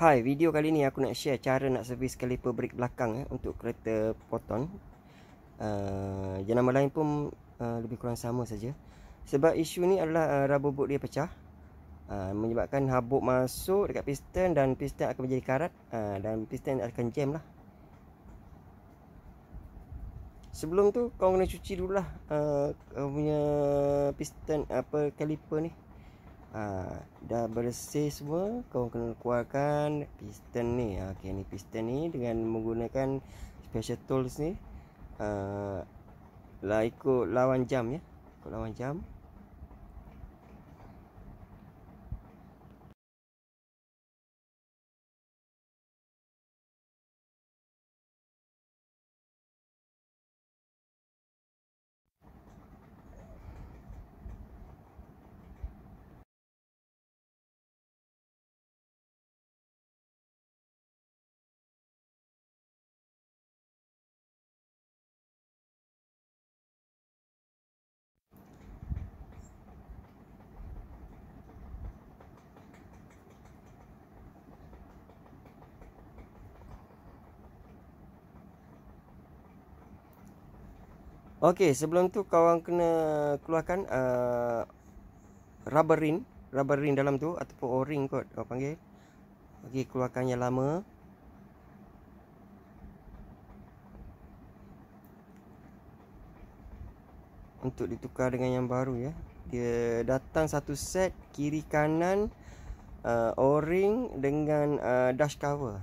Hai, video kali ni aku nak share cara nak servis kaliper brake belakang eh, untuk kereta Proton uh, ah, Jenama lain pun uh, lebih kurang sama saja. Sebab isu ni adalah uh, ah, rubber boot dia pecah uh, Menyebabkan habuk masuk dekat piston dan piston akan menjadi karat uh, Dan piston akan jam lah Sebelum tu kau kena cuci dulu lah uh, punya piston apa kaliper ni ha, dah bersih semua kau kena keluarkan piston ni ha, ok ni piston ni dengan menggunakan special tools ni uh, lah ikut lawan jam ya ikut lawan jam Okey, sebelum tu kawan kena keluarkan uh, rubber ring, rubber ring dalam tu ataupun o-ring kot kau panggil. Okey, keluarkan yang lama. Untuk ditukar dengan yang baru ya. Dia datang satu set kiri kanan uh, o-ring dengan uh, dash cover.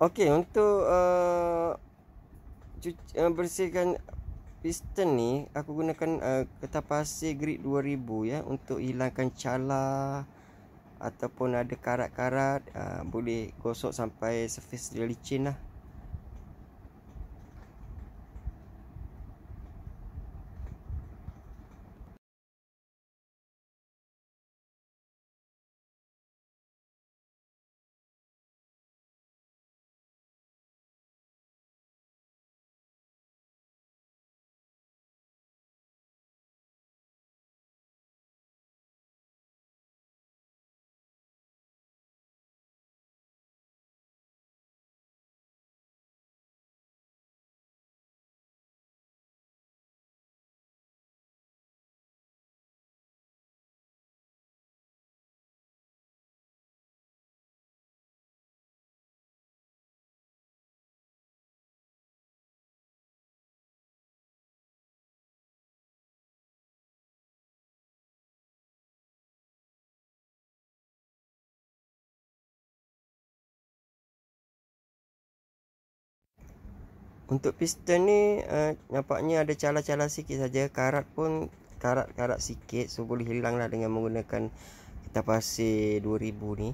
Okey, untuk uh, cuci, uh, bersihkan piston ni aku gunakan uh, kertas pasir grit 2000 ya untuk hilangkan cala ataupun ada karat-karat uh, boleh gosok sampai surface dia licin lah untuk piston ni uh, nampaknya ada cala-cala sikit saja karat pun karat-karat sikit so boleh lah dengan menggunakan kertas pasir 2000 ni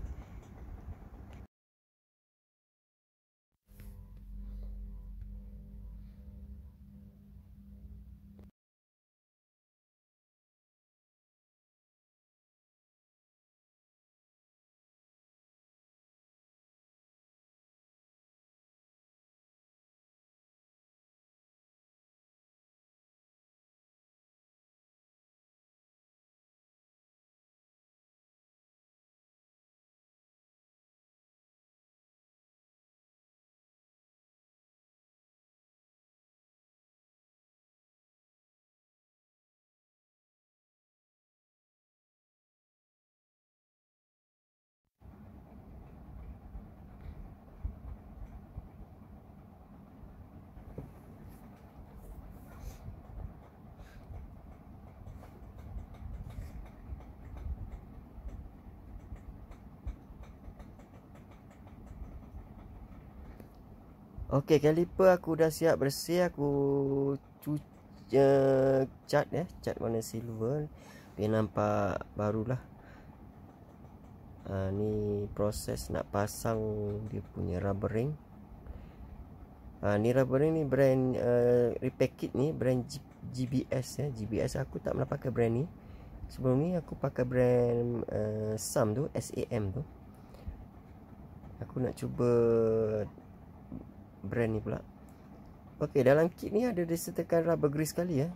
Okey, kaliper aku dah siap bersih aku cuci uh, cat ya, eh. cat warna silver. Okay, nampak barulah. Ha, ni proses nak pasang dia punya rubber ring. Ha, ni rubber ring ni brand uh, eh, repackit ni brand G GBS ya. Eh. GBS aku tak pernah pakai brand ni. Sebelum ni aku pakai brand uh, SAM tu, SAM tu. Aku nak cuba brand ni pula Okey, dalam kit ni ada disertakan rubber grease sekali ya.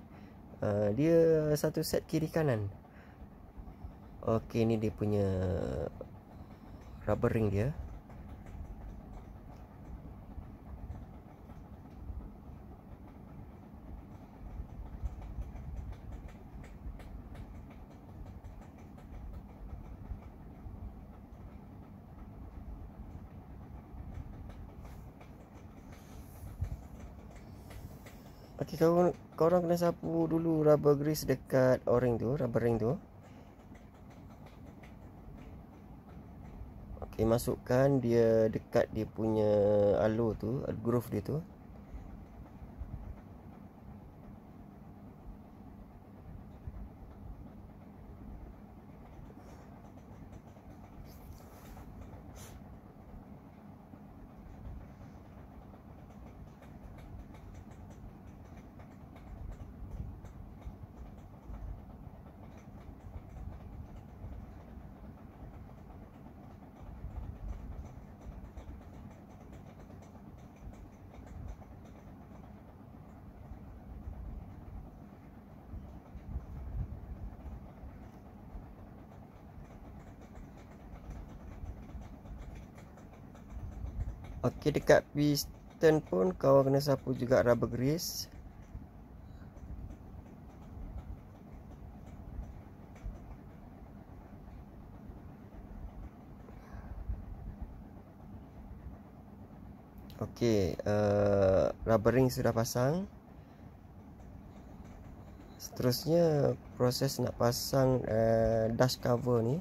Uh, dia satu set kiri kanan. Okey, ni dia punya rubber ring dia. Okey, kau kau orang kena sapu dulu rubber grease dekat o-ring tu, rubber ring tu. Okey, masukkan dia dekat dia punya alu tu, groove dia tu. ok dekat piston pun kau kena sapu juga rubber grease ok uh, eh, rubber ring sudah pasang seterusnya proses nak pasang uh, eh, dash cover ni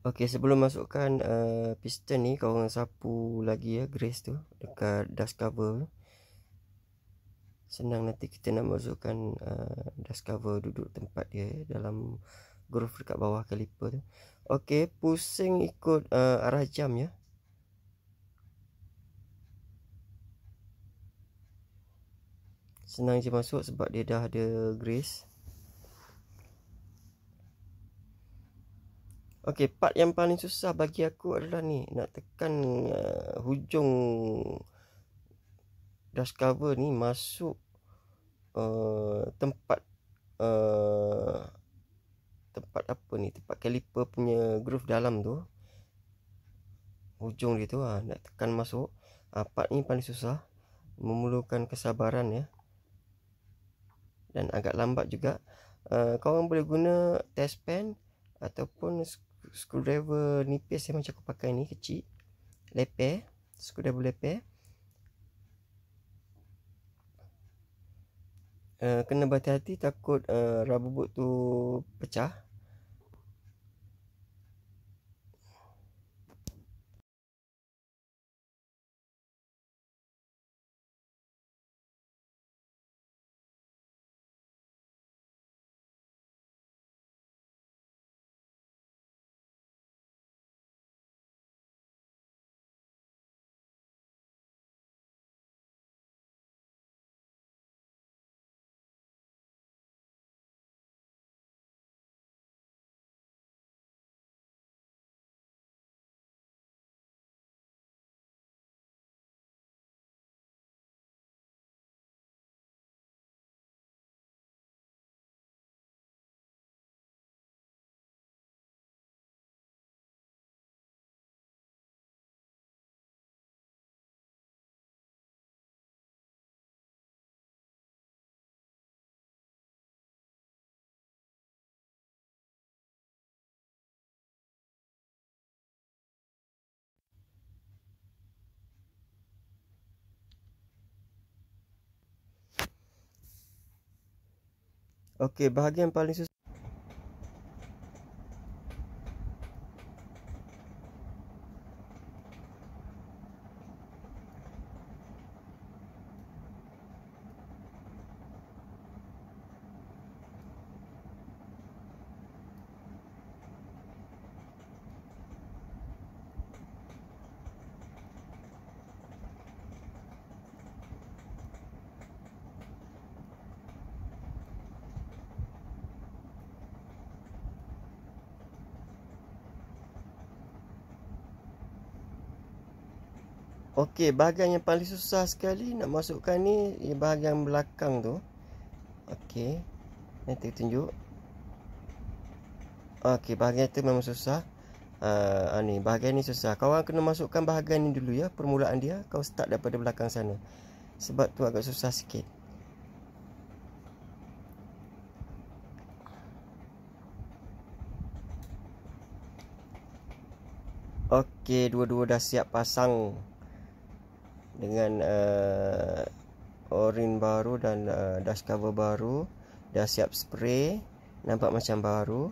Okey, sebelum masukkan uh, piston ni kau orang sapu lagi ya grease tu dekat dust cover. Senang nanti kita nak masukkan uh, dust cover duduk tempat dia ya, dalam groove dekat bawah kaliper tu. Okey, pusing ikut uh, arah jam ya. Senang je masuk sebab dia dah ada grease. Okey, part yang paling susah bagi aku adalah ni nak tekan uh, hujung dust cover ni masuk uh, tempat uh, tempat apa ni tempat caliper punya groove dalam tu hujung dia tu ha, nak tekan masuk ha, part ni paling susah memerlukan kesabaran ya dan agak lambat juga uh, kau orang boleh guna test pen ataupun screwdriver nipis yang macam aku pakai ni kecil leper screwdriver leper uh, kena berhati-hati takut uh, eh, rubber boot tu pecah Okey, bahagian paling susah Okey, bahagian yang paling susah sekali nak masukkan ni ialah bahagian belakang tu. Okey. Nanti tunjuk. Okey, bahagian tu memang susah. Ah uh, ni, bahagian ni susah. Kau orang kena masukkan bahagian ni dulu ya, permulaan dia. Kau start daripada belakang sana. Sebab tu agak susah sikit. Okey, dua-dua dah siap pasang dengan uh, orin baru dan uh, dust cover baru dah siap spray nampak macam baru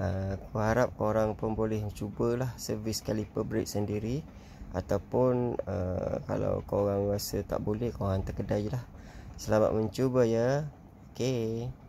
uh, aku harap korang pun boleh cubalah servis caliper brake sendiri ataupun uh, kalau korang rasa tak boleh korang hantar kedai je lah selamat mencuba ya Okay.